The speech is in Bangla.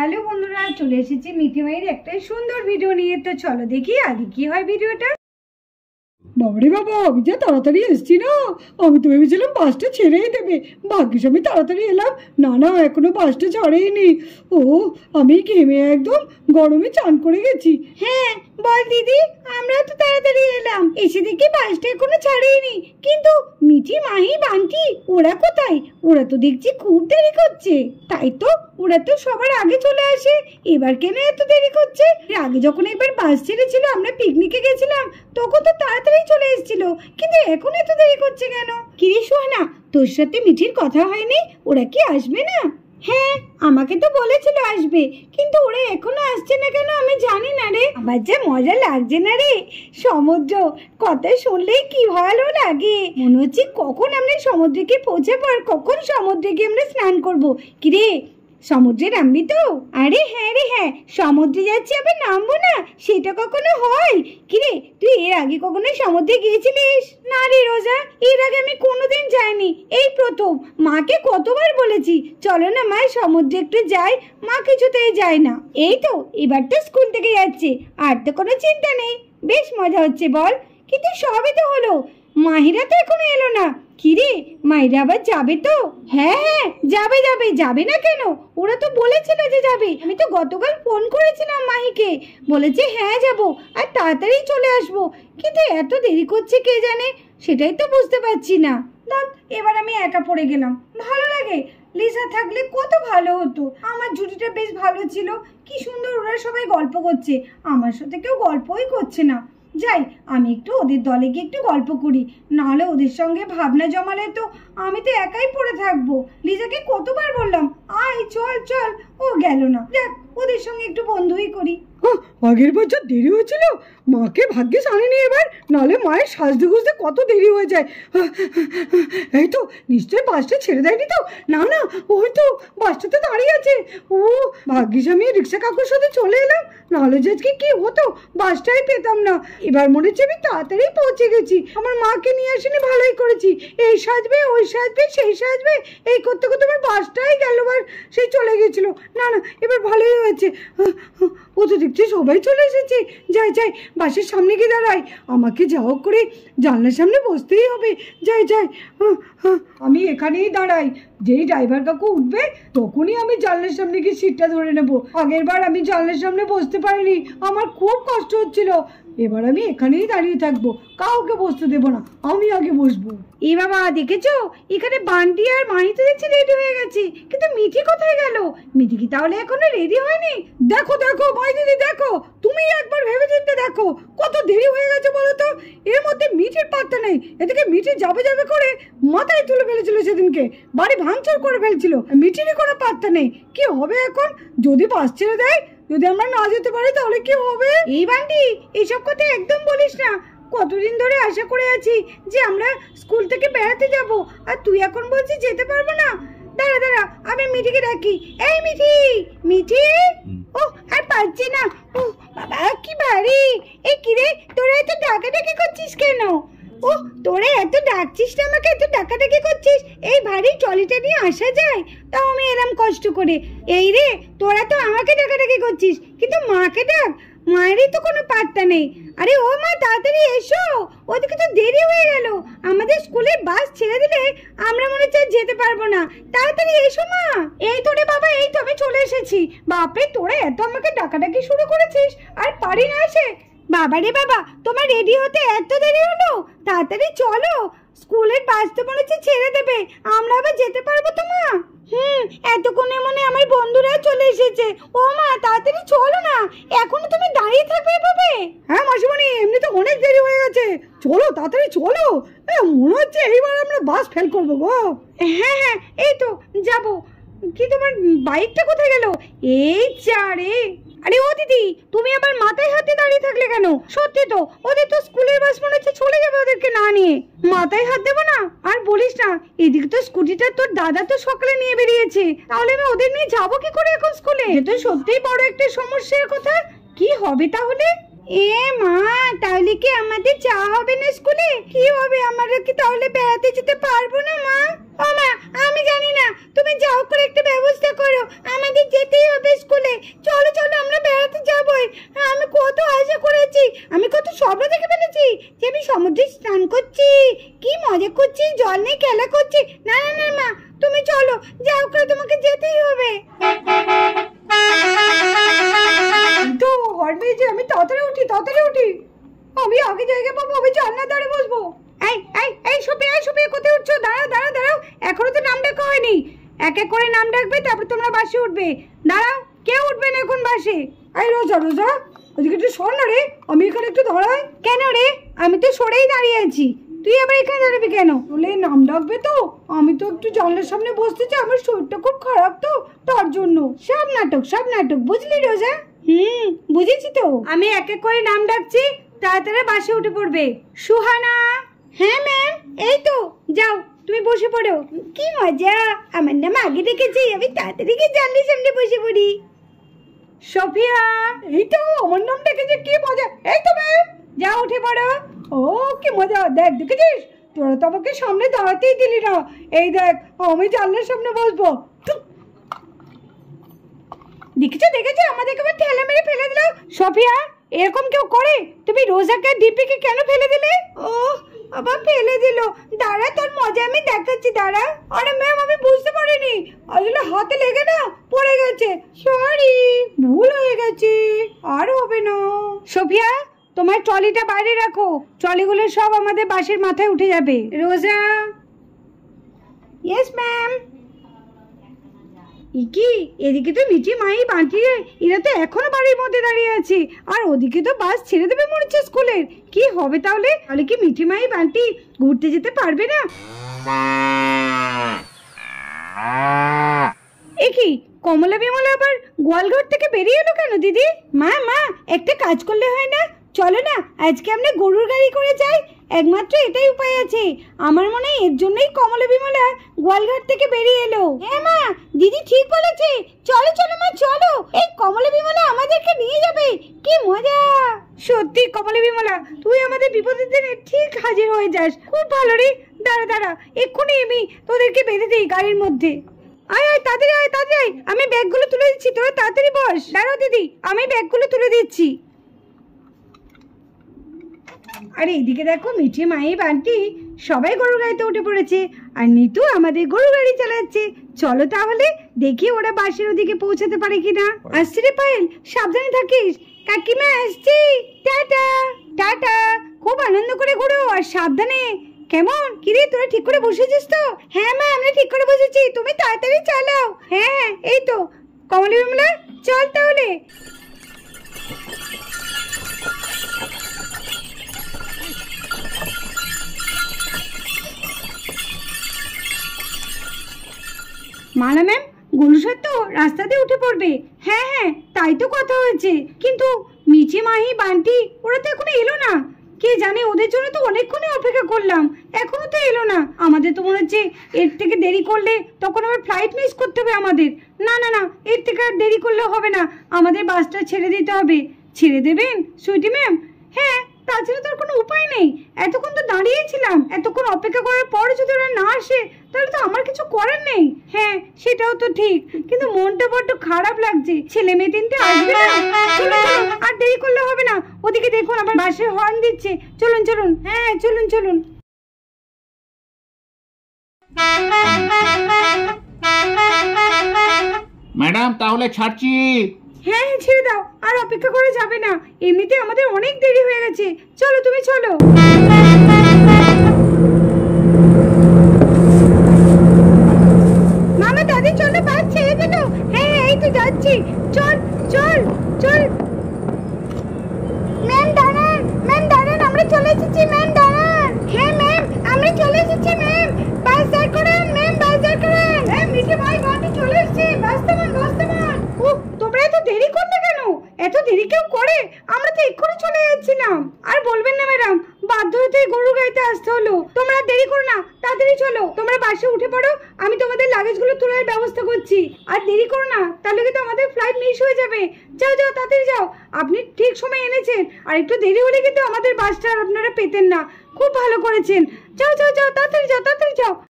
হ্যালো বন্ধুরা চলে এসেছি মিঠিমাইয়ের একটা সুন্দর ভিডিও নিয়ে তো চলো দেখি আগে কি হয় ভিডিওটা বাবারে বাবা আমি যা তাড়াতাড়ি এসছি না আমি তো ভেবেছিলাম বাসটা ছেড়েই দেবে ভাগ্যিস আমি তাড়াতাড়ি এলাম না না এখনো বাসটা নি ও আমি ঘেমে একদম গরমে চান করে গেছি হ্যাঁ বল দিদি আমরা তো তাড়াতাড়ি এলাম এসে দেখি বাসটা এখনো ছাড়েইনি কিন্তু মিঠি মাহি বান্টি ওরা কোথায় ওরা তো দেখছি খুব দেরি করছে তাই তো ওরা তো সবার আগে চলে আসে এবার কেন এত দেরি করছে আগে যখন একবার বাস ছেড়েছিল আমরা পিকনিকে গেছিলাম তখন তো তাড়াতাড়ি চলে এসেছিল কিন্তু এখন এত দেরি করছে কেন কিরে সোহানা তোর সাথে মিঠির কথা হয়নি ওরা কি আসবে না হ্যাঁ আমাকে তো বলেছিল আসবে কিন্তু ওরা এখনো আসছে না কেন আমি জানি না রে আমার যে মজা লাগছে না রে সমুদ্র কথা শুনলেই কি ভালো লাগে মনে হচ্ছে কখন আমরা সমুদ্রে গিয়ে পৌঁছে পর কখন সমুদ্রে গিয়ে আমরা স্নান করবো কিরে সমুদ্রে নামবি তো আরে হ্যাঁ রে হ্যাঁ সমুদ্রে যাচ্ছি আবার নামবো না সেটা কখনো হয় কিরে তুই এর আগে কখনো সমুদ্রে গিয়েছিলিস না রে রোজা এর আগে আমি কোনোদিন যাইনি এই প্রথম মাকে কতবার বলেছি চলো না মায়ের সমুদ্রে একটু যাই মা কিছুতেই যায় না এই তো এবার তো স্কুল থেকে যাচ্ছে আর তো কোনো চিন্তা নেই বেশ মজা হচ্ছে বল কিন্তু সবই তো হলো মাহিরা তো এখনো এলো না কিরে মাইরা আবার যাবে তো হ্যাঁ হ্যাঁ যাবে যাবে যাবে না কেন ওরা তো বলেছিল যে যাবে আমি তো গতকাল ফোন করেছিলাম মাহিকে বলেছে হ্যাঁ যাব আর তাড়াতাড়ি চলে আসব কিন্তু এত দেরি করছে কে জানে সেটাই তো বুঝতে পারছি না দাঁত এবার আমি একা পড়ে গেলাম ভালো লাগে লিসা থাকলে কত ভালো হতো আমার জুটিটা বেশ ভালো ছিল কি সুন্দর ওরা সবাই গল্প করছে আমার সাথে কেউ গল্পই করছে না যাই আমি একটু ওদের দলে গিয়ে একটু গল্প করি নাহলে ওদের সঙ্গে ভাবনা জমালে তো আমি তো একাই পড়ে থাকবো লিজাকে কতবার বললাম আয় চল চল ও গেল না যাক ওদের সঙ্গে একটু বন্ধুই করি আগের বার যা দেরি হয়েছিল মাকে ভাগ্যে সারেনি এবার নাহলে মায়ের সাজতে গুজতে কত দেরি হয়ে যায় এই তো নিশ্চয়ই বাসটা ছেড়ে দেয়নি তো না না ওই তো বাসটা তো দাঁড়িয়ে আছে ও ভাগ্যিস আমি রিক্সা কাকুর সাথে চলে এলাম নাহলে যে আজকে কি হতো বাসটাই পেতাম না এবার মনে হচ্ছে আমি তাড়াতাড়ি পৌঁছে গেছি আমার মাকে নিয়ে আসিনি ভালোই করেছি এই সাজবে ওই সাজবে সেই সাজবে এই করতে করতে আমার বাসটাই গেল আর সেই চলে গেছিলো না না এবার ভালোই হয়েছে ও তো দেখছি রাত্রে সবাই চলে এসেছে যাই যাই বাসের সামনে গিয়ে দাঁড়াই আমাকে যা হোক করে জানলার সামনে বসতেই হবে যাই যাই হ্যাঁ, হ্যাঁ, আমি এখানেই দাঁড়াই যেই ড্রাইভার কাকু উঠবে তখনই আমি জানলার সামনে গিয়ে সিটটা ধরে নেব আগের বার আমি জানলার সামনে বসতে পারিনি আমার খুব কষ্ট হচ্ছিল এবার আমি এখানেই দাঁড়িয়ে থাকবো কাউকে বসতে দেবো না আমি আগে বসবো এ বাবা দেখেছো এখানে বান্টি আর মানি তো দেখছি রেডি হয়ে গেছে কিন্তু মিঠি কোথায় গেল মিঠি কি তাহলে এখনো রেডি হয়নি দেখো দেখো ভাই দিদি দেখো তুমি একবার ভেবে চিনতে দেখো কত দেরি হয়ে গেছে বলো তো এর মধ্যে মিঠির পাত্তা নেই এদিকে মিঠি যাবে যাবে করে মাথায় তুলে ফেলেছিল সেদিনকে বাড়ি ভাঙচুর করে ফেলছিল মিঠিরই কোনো পাত্তা নেই কি হবে এখন যদি পাশ ছেড়ে দেয় যদি আমরা না যেতে পারি তাহলে কি হবে এই বান্টি এইসব কথা একদম বলিস না কতদিন ধরে আশা করে আছি যে আমরা স্কুল থেকে বেড়াতে যাব আর তুই এখন বলছিস যেতে পারবো না দাঁড়া দাঁড়া আমি মিঠিকে ডাকি এই মিঠি মিঠি ও আর পারছি না ও বাবা কি ভারী এই কিরে তোরা এত ডাকা ডাকি করছিস কেন ও তোরা এত ডাকছিস না আমাকে এত ডাকাডাকি করছিস এই ভারী ট্রলিটা নিয়ে আসা যায় তাও আমি এরম কষ্ট করে এই রে তোরা তো আমাকে ডাকাডাকি করছিস কিন্তু মাকে ডাক মায়েরই তো কোনো পাত্তা নেই আরে ও মা তাড়াতাড়ি এসো ওদিকে তো দেরি হয়ে গেল আমাদের স্কুলে বাস ছেড়ে দিলে আমরা মনে হচ্ছে যেতে পারবো না তাড়াতাড়ি এসো মা এই তো রে বাবা এই তো আমি চলে এসেছি বাপরে তোরা এত আমাকে ডাকাডাকি শুরু করেছিস আর পারি না এসে বাবা রে বাবা তোমার রেডি হতে এত দেরি হলো তাড়াতাড়ি চলো স্কুলের বাস তো মনে ছেড়ে দেবে আমরা আবার যেতে পারবো তো মা হুম এতক্ষণে মনে আমার বন্ধুরা চলে এসেছে ও মা তাড়াতাড়ি চলো না এখনো তুমি দাঁড়িয়ে থাকবে এভাবে হ্যাঁ মাসিমণি এমনি তো অনেক দেরি হয়ে গেছে চলো তাড়াতাড়ি চলো মনে হচ্ছে এইবার আমরা বাস ফেল করবো গো হ্যাঁ হ্যাঁ এই তো যাবো কি তোমার বাইকটা কোথায় গেল এই চারে আরে ও দিদি তুমি আবার মাথায় হাতে দাঁড়িয়ে থাকলে কেন সত্যি তো ওদের তো স্কুলের বাস মনে হচ্ছে চলে যাবে ওদেরকে না নিয়ে মাথায় হাত দেবো না আর বলিস না এদিকে তো স্কুটিটা তোর দাদা তো সকালে নিয়ে বেরিয়েছে তাহলে আমি ওদের নিয়ে যাবো কি করে এখন স্কুলে তো সত্যিই বড় একটা সমস্যার কথা কি হবে তাহলে এ মা তাহলে কি আমাদের চা হবে না স্কুলে কি হবে আমরা কি তাহলে বেড়াতে যেতে পারবো সরোজা আজকে একটু শোন না রে আমি এখানে একটু ধরাই কেন রে আমি তো সরেই দাঁড়িয়ে আছি তুই আবার এখানে দাঁড়াবি কেন বলে নাম ডাকবে তো আমি তো একটু জানলার সামনে বসতে চাই আমার শরীরটা খুব খারাপ তো তার জন্য সব নাটক সব নাটক বুঝলি রোজা হুম বুঝেছি তো আমি এক এক করে নাম ডাকছি তাড়াতাড়ি বাসে উঠে পড়বে সুহানা হ্যাঁ ম্যাম এই তো যাও তুমি বসে পড়ো কি মজা আমার নাম আগে দেখেছি আমি তাড়াতাড়ি গিয়ে জানলার সামনে বসে পড়ি সফিয়া এই আমার নাম ডেকেছে কি মজা এই তো ম্যাম যা উঠে পড়ো ও কি মজা দেখ দেখেছিস তোরা তো আমাকে সামনে দাঁড়াতেই দিলি না এই দেখ আমি জানলার সামনে বসবো দেখেছো দেখেছো আমাদেরকে আবার ঠেলে মেরে ফেলে দিল সফিয়া এরকম কেউ করে তুমি রোজাকে দীপিকে কেন ফেলে দিলে ও বাবা ফেলে দিল দাঁড়া তোর মজা আমি দেখাচ্ছি দাঁড়া আরে ম্যাম আমি বুঝতে পারিনি আসলে হাতে লেগে না পড়ে গেছে সরি ভুল হয়ে গেছে আর হবে না সোফিয়া তোমার ট্রলিটা বাইরে রাখো ট্রলিগুলো সব আমাদের বাসের মাথায় উঠে যাবে রোজা ইয়েস ম্যাম কি এদিকে তো মিটি মাই বাঁটিয়ে এরা তো এখনো বাড়ির মধ্যে দাঁড়িয়ে আছে আর ওদিকে তো বাস ছেড়ে দেবে মনে হচ্ছে স্কুলের কি হবে তাহলে তাহলে কি মিঠি মাই বান্টি ঘুরতে যেতে পারবে না একি কমলা বিমলা আবার গোয়ালঘর থেকে বেরিয়ে এলো কেন দিদি মা মা একটা কাজ করলে হয় না চলো না আজকে আমরা গরুর গাড়ি করে যাই একমাত্র এটাই উপায় আছে আমার মনে হয় এর জন্যই কমলা বিমলা গোয়ালঘাট থেকে বেরিয়ে এলো হ্যাঁ মা দিদি ঠিক বলেছে চলো চলো মা চলো এই কমলা বিমলা আমাদেরকে নিয়ে যাবে কি মজা সত্যি কমলা বিমলা তুই আমাদের বিপদের দিনে ঠিক হাজির হয়ে যাস খুব ভালো রে দাঁড়া দাঁড়া এক্ষুনি আমি তোদেরকে বেঁধে দিই গাড়ির মধ্যে আয় আয় তাড়াতাড়ি আয় তাড়াতাড়ি আমি ব্যাগগুলো তুলে দিচ্ছি তোরা তাড়াতাড়ি বস দাঁড়াও দিদি আমি ব্যাগগুলো তুলে দিচ্ছি আর এইদিকে দেখো মিঠে মায়ের বান্টি সবাই গরু গাড়িতে উঠে পড়েছে আর নিতু আমাদের গরু গাড়ি চালাচ্ছে চলো তাহলে দেখি ওরা বাসের ওদিকে পৌঁছাতে পারে কিনা আসছি রে পায়েল সাবধানে থাকিস কাকিমা আসছি টাটা টাটা খুব আনন্দ করে ঘুরো আর সাবধানে কেমন রে তোরা ঠিক করে বসেছিস তো হ্যাঁ মা আমরা ঠিক করে বসেছি তুমি তাড়াতাড়ি চালাও হ্যাঁ হ্যাঁ এই তো কমলি বিমলা চল তাহলে মালা ম্যাম গোলুসর তো রাস্তাতে উঠে পড়বে হ্যাঁ হ্যাঁ তাই তো কথা হয়েছে কিন্তু মিচি মাহি বান্টি ওরা তো এখনো এলো না কে জানে ওদের জন্য তো অনেকক্ষণই অপেক্ষা করলাম এখনো তো এলো না আমাদের তো মনে হচ্ছে এর থেকে দেরি করলে তখন আবার ফ্লাইট মিস করতে হবে আমাদের না না না এর থেকে আর দেরি করলে হবে না আমাদের বাসটা ছেড়ে দিতে হবে ছেড়ে দেবেন সুইটি ম্যাম হ্যাঁ তাছাড়া তোর কোনো উপায় নেই এতক্ষণ তো দাঁড়িয়েছিলাম এতক্ষণ অপেক্ষা করার পরে যদি ওরা না আসে তাহলে তো আমার কিছু করার নেই হ্যাঁ সেটাও তো ঠিক কিন্তু মনটা বড্ড খারাপ লাগছে ছেলে মেয়ে তিনটে আসবে না আর দেরি করলে হবে না ওদিকে দেখুন আবার বাসে হর্ন দিচ্ছে চলুন চলুন হ্যাঁ চলুন চলুন ম্যাডাম তাহলে ছাড়ছি হ্যাঁ, হ্যাঁ ছেড়ে দাও আর অপেক্ষা করা যাবে না এমনিতে আমাদের অনেক দেরি হয়ে গেছে চলো তুমি চলো মামা দাদি চলো পাচ্ছে দেখো হ্যাঁ, হ্যাঁ এই তো যাচ্ছি চল চল চল দেরি করতে কেন এত দেরি কেউ করে আমরা তো এক্ষুনি চলে যাচ্ছিলাম আর বলবেন না ম্যাডাম বাধ্য হতে গরু গাড়িতে আসতে হলো তোমরা দেরি করো না তাড়াতাড়ি চলো তোমরা বাসে উঠে পড়ো আমি তোমাদের লাগেজগুলো তোলার ব্যবস্থা করছি আর দেরি করো না তাহলে কিন্তু আমাদের ফ্লাইট মিস হয়ে যাবে যাও যাও তাড়াতাড়ি যাও আপনি ঠিক সময় এনেছেন আর একটু দেরি হলে কিন্তু আমাদের বাসটা আর আপনারা পেতেন না খুব ভালো করেছেন যাও যাও যাও তাড়াতাড়ি যাও তাড়াতাড়ি যাও